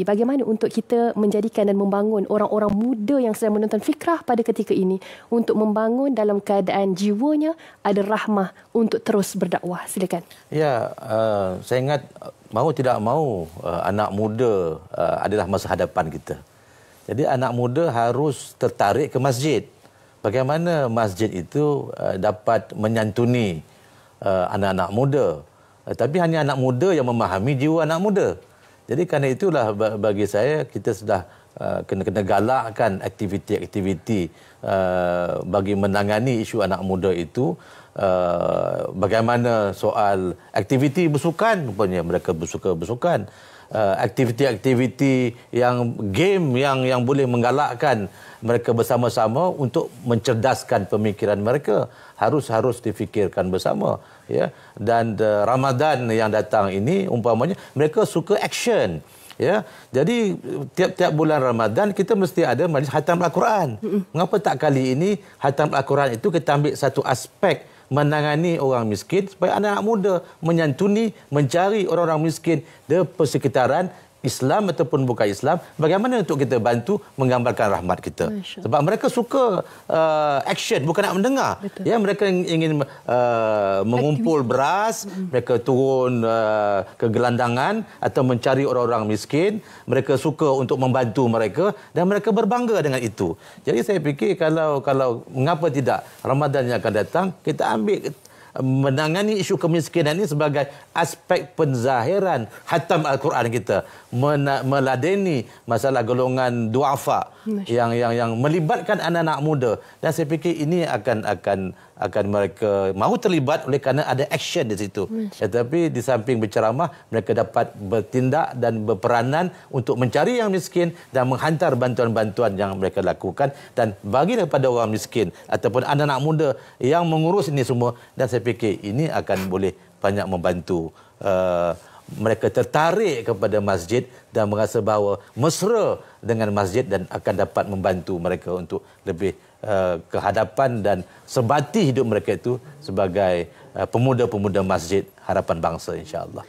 Bagaimana untuk kita menjadikan dan membangun orang-orang muda yang sedang menonton fikrah pada ketika ini untuk membangun dalam keadaan jiwanya ada rahmah untuk terus berdakwah? Silakan. Ya, uh, saya ingat eh, mau tidak mau uh, anak muda uh, adalah masa hadapan kita. Jadi anak muda harus tertarik ke masjid. Bagaimana masjid itu uh, dapat menyantuni uh, anak-anak muda? Uh, tapi hanya anak muda yang memahami jiwa anak muda. Jadi karena itulah bagi saya kita sudah kena-kena uh, galakkan aktiviti-aktiviti uh, bagi menangani isu anak muda itu uh, bagaimana soal aktiviti bersukan rupanya mereka bersuka bersukan uh, aktiviti-aktiviti yang game yang yang boleh menggalakkan mereka bersama-sama untuk mencerdaskan pemikiran mereka harus harus difikirkan bersama ya dan uh, Ramadan yang datang ini umpamanya mereka suka action Ya. Jadi tiap-tiap bulan Ramadan kita mesti ada majlis khatam Al-Quran. Mengapa tak kali ini khatam Al-Quran itu kita ambil satu aspek menangani orang miskin supaya anak-anak muda menyantuni mencari orang-orang miskin di persekitaran Islam ataupun bukan Islam, bagaimana untuk kita bantu menggambarkan rahmat kita. Masya. Sebab mereka suka uh, action, bukan nak mendengar. Betul. Ya, mereka ingin uh, mengumpul Aktivis. beras, hmm. mereka turun uh, ke gelandangan atau mencari orang-orang miskin. Mereka suka untuk membantu mereka dan mereka berbangga dengan itu. Jadi saya fikir kalau kalau mengapa tidak Ramadan yang akan datang, kita ambil menangani isu kemiskinan ini sebagai aspek penzahiran hatam al-Quran kita meladeni masalah golongan duafa yang yang yang melibatkan anak-anak muda dan saya fikir ini akan akan akan mereka mahu terlibat oleh kerana ada action di situ tetapi di samping berceramah mereka dapat bertindak dan berperanan untuk mencari yang miskin dan menghantar bantuan-bantuan yang mereka lakukan dan bagi kepada orang miskin ataupun anak-anak muda yang mengurus ini semua dan saya fikir ini akan boleh banyak membantu uh, mereka tertarik kepada masjid dan merasa bahawa mesra dengan masjid dan akan dapat membantu mereka untuk lebih uh, kehadapan dan sebati hidup mereka itu sebagai uh, pemuda-pemuda uh, masjid harapan bangsa insyaAllah.